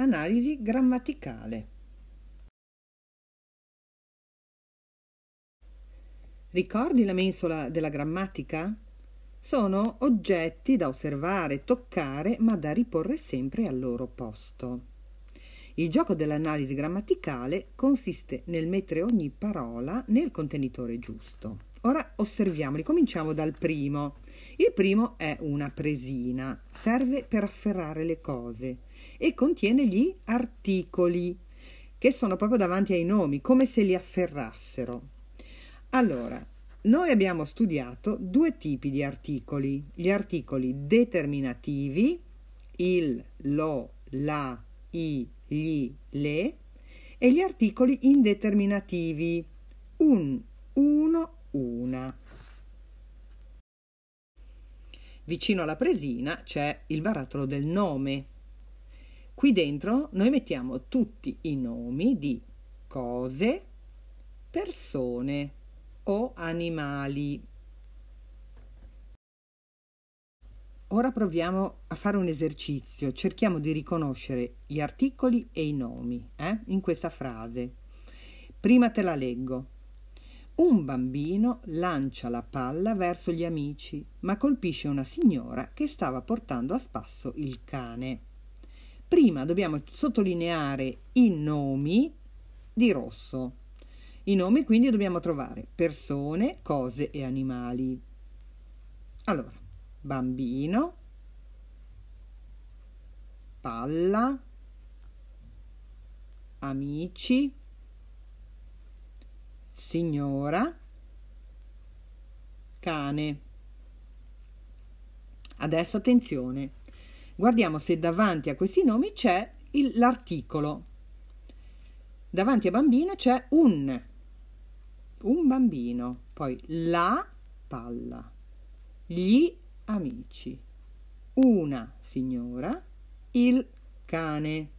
Analisi grammaticale. Ricordi la mensola della grammatica? Sono oggetti da osservare, toccare, ma da riporre sempre al loro posto. Il gioco dell'analisi grammaticale consiste nel mettere ogni parola nel contenitore giusto. Ora osserviamoli, cominciamo dal primo. Il primo è una presina, serve per afferrare le cose e contiene gli articoli che sono proprio davanti ai nomi, come se li afferrassero. Allora, noi abbiamo studiato due tipi di articoli, gli articoli determinativi, il, lo, la, i, gli, le, e gli articoli indeterminativi, un, uno, una. Vicino alla presina c'è il barattolo del nome, Qui dentro noi mettiamo tutti i nomi di cose, persone o animali. Ora proviamo a fare un esercizio, cerchiamo di riconoscere gli articoli e i nomi eh? in questa frase. Prima te la leggo. Un bambino lancia la palla verso gli amici, ma colpisce una signora che stava portando a spasso il cane prima dobbiamo sottolineare i nomi di rosso. I nomi quindi dobbiamo trovare persone, cose e animali. Allora, bambino, palla, amici, signora, cane. Adesso attenzione, guardiamo se davanti a questi nomi c'è il, l'articolo. Davanti a bambina c'è un, un bambino, poi la palla, gli amici, una signora, il cane.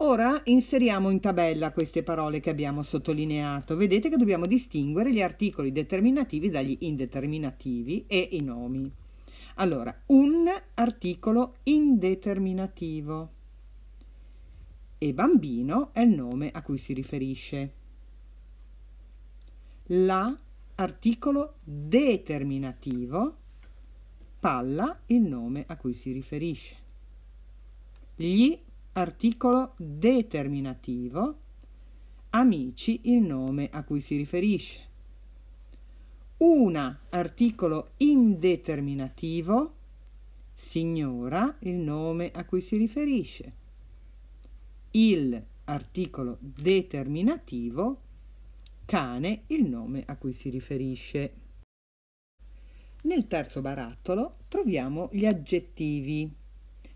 Ora inseriamo in tabella queste parole che abbiamo sottolineato. Vedete che dobbiamo distinguere gli articoli determinativi dagli indeterminativi e i nomi. Allora, un articolo indeterminativo e bambino è il nome a cui si riferisce. La articolo determinativo, palla il nome a cui si riferisce. Gli articolo determinativo, amici il nome a cui si riferisce un articolo indeterminativo signora il nome a cui si riferisce il articolo determinativo cane il nome a cui si riferisce nel terzo barattolo troviamo gli aggettivi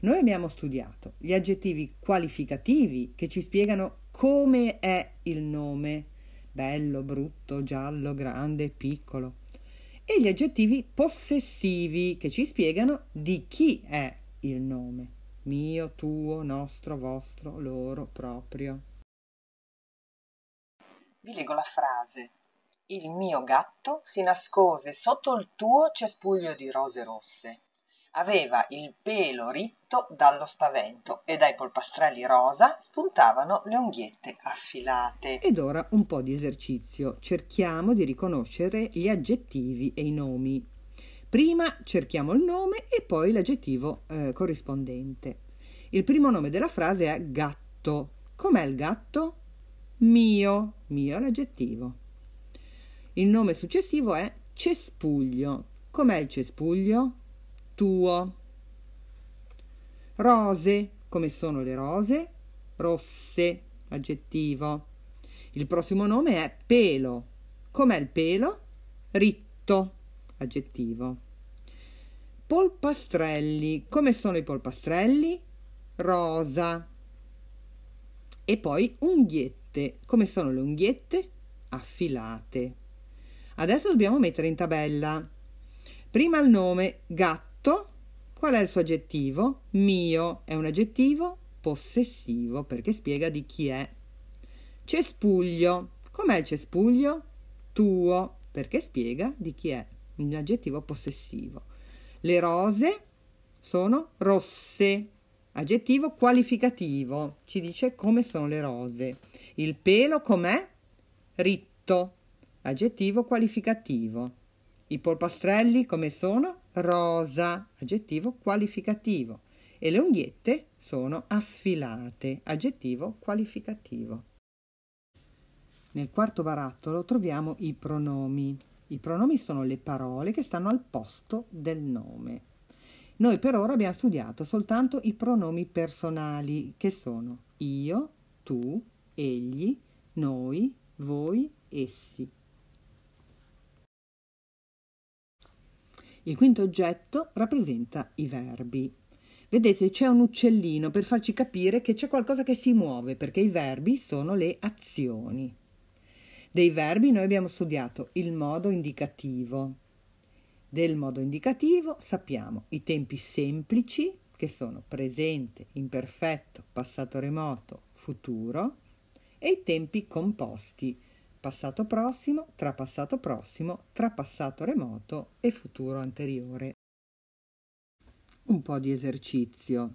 noi abbiamo studiato gli aggettivi qualificativi che ci spiegano come è il nome bello, brutto, giallo, grande, piccolo, e gli aggettivi possessivi che ci spiegano di chi è il nome, mio, tuo, nostro, vostro, loro, proprio. Vi leggo la frase. Il mio gatto si nascose sotto il tuo cespuglio di rose rosse Aveva il pelo ritto dallo spavento e dai polpastrelli rosa spuntavano le unghiette affilate. Ed ora un po' di esercizio. Cerchiamo di riconoscere gli aggettivi e i nomi. Prima cerchiamo il nome e poi l'aggettivo eh, corrispondente. Il primo nome della frase è gatto. Com'è il gatto? Mio. Mio è l'aggettivo. Il nome successivo è cespuglio. Com'è il cespuglio? tuo. Rose, come sono le rose? Rosse, aggettivo. Il prossimo nome è pelo. Com'è il pelo? Ritto, aggettivo. Polpastrelli, come sono i polpastrelli? Rosa. E poi unghiette, come sono le unghiette? Affilate. Adesso dobbiamo mettere in tabella. Prima il nome gatto tutto. Qual è il suo aggettivo? Mio è un aggettivo possessivo perché spiega di chi è. Cespuglio. Com'è il cespuglio? Tuo perché spiega di chi è. Un aggettivo possessivo. Le rose sono rosse. Aggettivo qualificativo. Ci dice come sono le rose. Il pelo com'è? Ritto. Aggettivo qualificativo. I polpastrelli come sono? rosa, aggettivo qualificativo, e le unghiette sono affilate, aggettivo qualificativo. Nel quarto barattolo troviamo i pronomi. I pronomi sono le parole che stanno al posto del nome. Noi per ora abbiamo studiato soltanto i pronomi personali che sono io, tu, egli, noi, voi, essi. Il quinto oggetto rappresenta i verbi. Vedete, c'è un uccellino per farci capire che c'è qualcosa che si muove, perché i verbi sono le azioni. Dei verbi noi abbiamo studiato il modo indicativo. Del modo indicativo sappiamo i tempi semplici, che sono presente, imperfetto, passato remoto, futuro, e i tempi composti, passato prossimo, tra passato prossimo, tra passato remoto e futuro anteriore. Un po' di esercizio.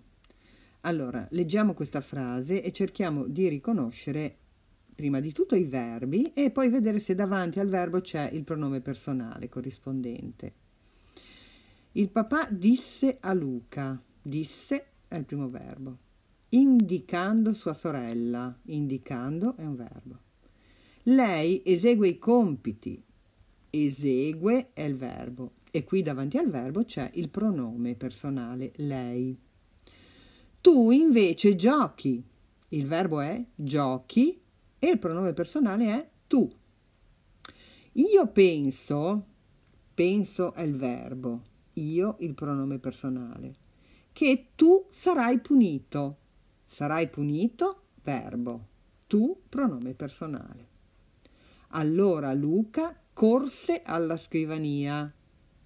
Allora, leggiamo questa frase e cerchiamo di riconoscere prima di tutto i verbi e poi vedere se davanti al verbo c'è il pronome personale corrispondente. Il papà disse a Luca, disse è il primo verbo, indicando sua sorella, indicando è un verbo. Lei esegue i compiti. Esegue è il verbo e qui davanti al verbo c'è il pronome personale lei. Tu invece giochi. Il verbo è giochi e il pronome personale è tu. Io penso, penso è il verbo, io il pronome personale, che tu sarai punito. Sarai punito, verbo, tu pronome personale. Allora Luca corse alla scrivania.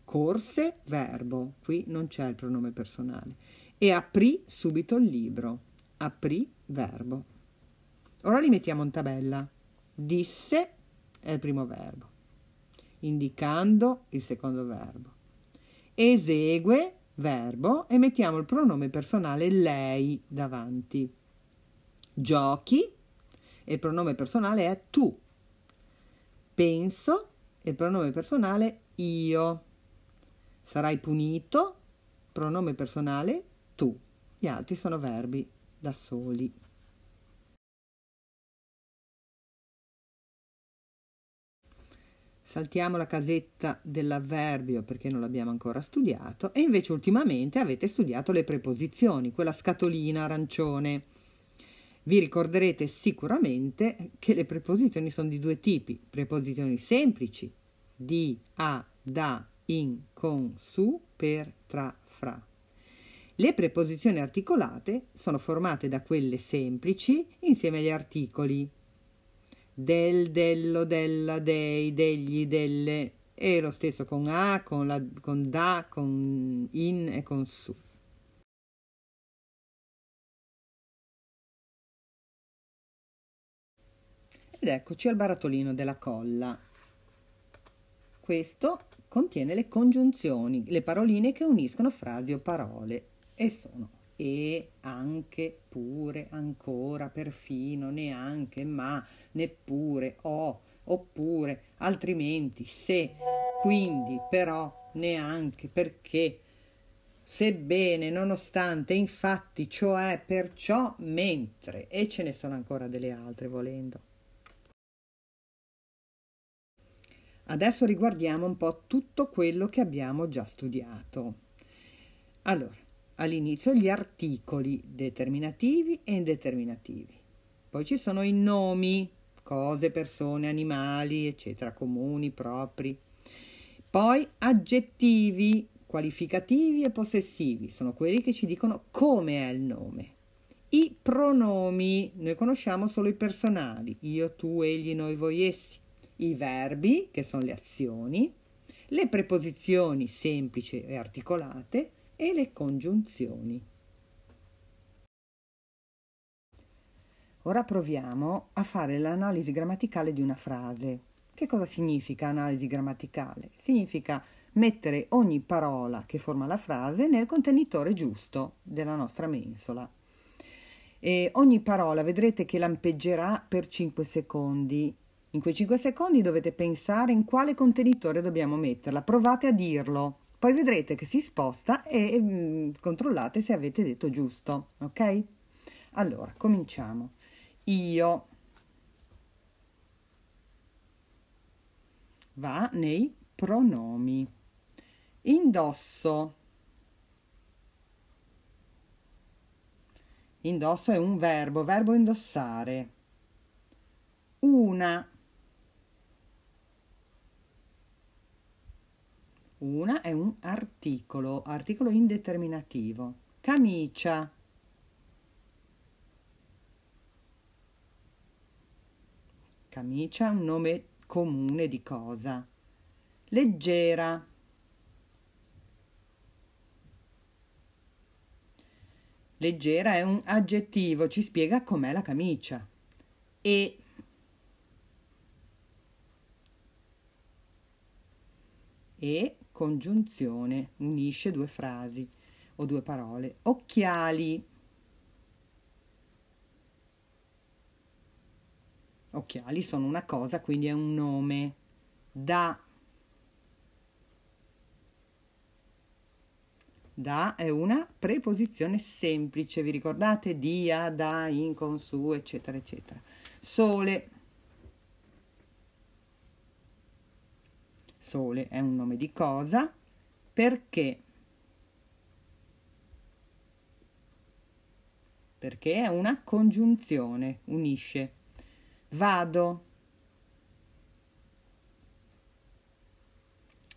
Corse, verbo, qui non c'è il pronome personale. E aprì subito il libro. Aprì, verbo. Ora li mettiamo in tabella. Disse è il primo verbo, indicando il secondo verbo. Esegue, verbo, e mettiamo il pronome personale lei davanti. Giochi, e il pronome personale è tu penso e il pronome personale io. Sarai punito, pronome personale tu. Gli altri sono verbi da soli. Saltiamo la casetta dell'avverbio perché non l'abbiamo ancora studiato e invece ultimamente avete studiato le preposizioni, quella scatolina arancione. Vi ricorderete sicuramente che le preposizioni sono di due tipi, preposizioni semplici, di, a, da, in, con, su, per, tra, fra. Le preposizioni articolate sono formate da quelle semplici insieme agli articoli del, dello, della, dei, degli, delle e lo stesso con a, con, la, con da, con in e con su. Ed eccoci al barattolino della colla. Questo contiene le congiunzioni, le paroline che uniscono frasi o parole e sono e, anche, pure, ancora, perfino, neanche, ma, neppure, o, oppure, altrimenti, se, quindi, però, neanche, perché, sebbene, nonostante, infatti, cioè, perciò, mentre, e ce ne sono ancora delle altre volendo. Adesso riguardiamo un po' tutto quello che abbiamo già studiato. Allora, all'inizio gli articoli determinativi e indeterminativi. Poi ci sono i nomi, cose, persone, animali, eccetera, comuni, propri. Poi aggettivi, qualificativi e possessivi, sono quelli che ci dicono come è il nome. I pronomi, noi conosciamo solo i personali, io, tu, egli, noi, voi, essi i verbi, che sono le azioni, le preposizioni semplici e articolate e le congiunzioni. Ora proviamo a fare l'analisi grammaticale di una frase. Che cosa significa analisi grammaticale? Significa mettere ogni parola che forma la frase nel contenitore giusto della nostra mensola. E ogni parola vedrete che lampeggerà per 5 secondi in quei 5 secondi dovete pensare in quale contenitore dobbiamo metterla, provate a dirlo, poi vedrete che si sposta e, e mm, controllate se avete detto giusto, ok? Allora, cominciamo. Io va nei pronomi. Indosso. Indosso è un verbo, verbo indossare. Una Una è un articolo, articolo indeterminativo. Camicia. Camicia è un nome comune di cosa. Leggera. Leggera è un aggettivo, ci spiega com'è la camicia. E e congiunzione unisce due frasi o due parole. Occhiali. Occhiali sono una cosa, quindi è un nome. Da. Da è una preposizione semplice, vi ricordate? Dia, da, in, con, su, eccetera, eccetera. Sole. sole è un nome di cosa perché perché è una congiunzione, unisce. Vado.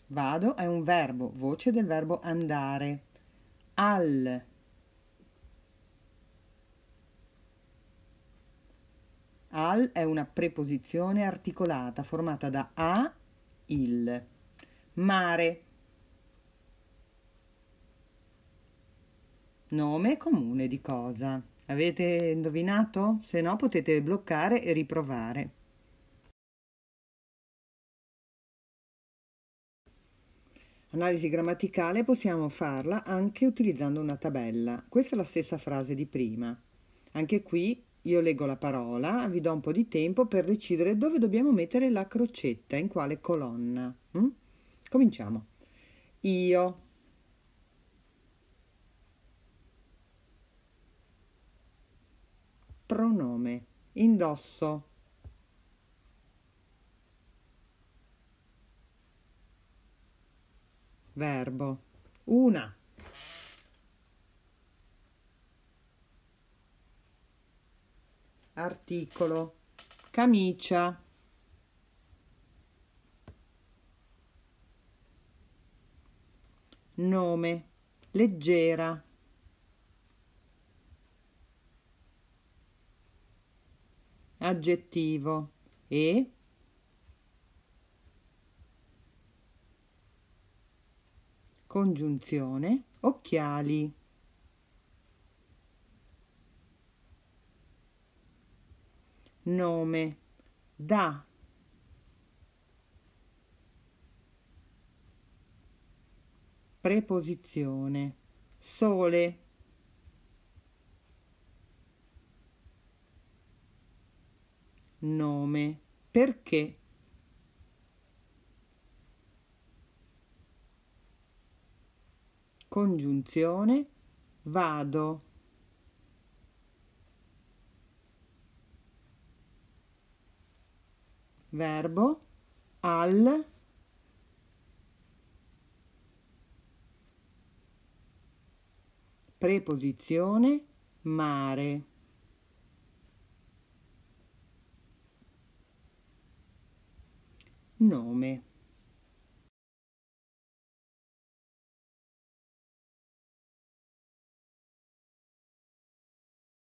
Vado è un verbo, voce del verbo andare. Al. Al è una preposizione articolata formata da a il mare. Nome comune di cosa? Avete indovinato? Se no potete bloccare e riprovare. Analisi grammaticale possiamo farla anche utilizzando una tabella. Questa è la stessa frase di prima. Anche qui io leggo la parola, vi do un po' di tempo per decidere dove dobbiamo mettere la crocetta, in quale colonna. Mm? Cominciamo. Io. Pronome. Indosso. Verbo. Una. articolo camicia nome leggera aggettivo e congiunzione occhiali nome da preposizione sole nome perché congiunzione vado verbo al preposizione mare. Nome.